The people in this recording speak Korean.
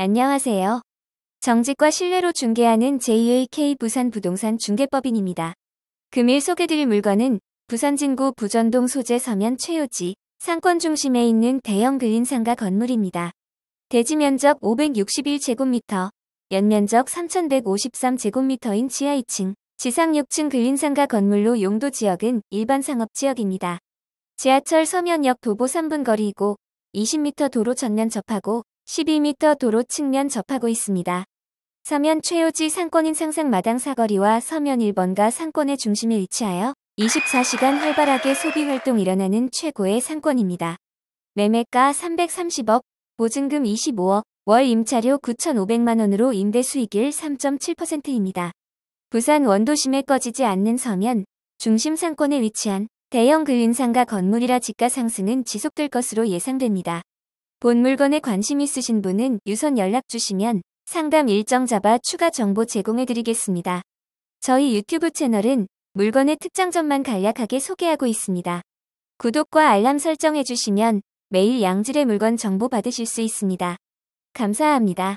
안녕하세요. 정직과 신뢰로 중개하는 j a k 부산 부동산 중개법인입니다. 금일 소개드릴 물건은 부산 진구 부전동 소재 서면 최요지 상권 중심에 있는 대형 그린상가 건물입니다. 대지 면적 561제곱미터, 연면적 3153제곱미터인 지하 2층, 지상 6층 그린상가 건물로 용도 지역은 일반 상업 지역입니다. 지하철 서면역 도보 3분 거리이고 20m 도로 전면 접하고 12m 도로 측면 접하고 있습니다. 서면 최요지 상권인 상상 마당 사거리와 서면 1번가 상권의 중심에 위치하여 24시간 활발하게 소비활동 일어나는 최고의 상권입니다. 매매가 330억, 보증금 25억, 월 임차료 9,500만원으로 임대 수익일 3.7%입니다. 부산 원도심에 꺼지지 않는 서면, 중심 상권에 위치한 대형 근린상가 건물이라 지가 상승은 지속될 것으로 예상됩니다. 본 물건에 관심 있으신 분은 유선 연락 주시면 상담 일정 잡아 추가 정보 제공해드리겠습니다. 저희 유튜브 채널은 물건의 특장점만 간략하게 소개하고 있습니다. 구독과 알람 설정해주시면 매일 양질의 물건 정보 받으실 수 있습니다. 감사합니다.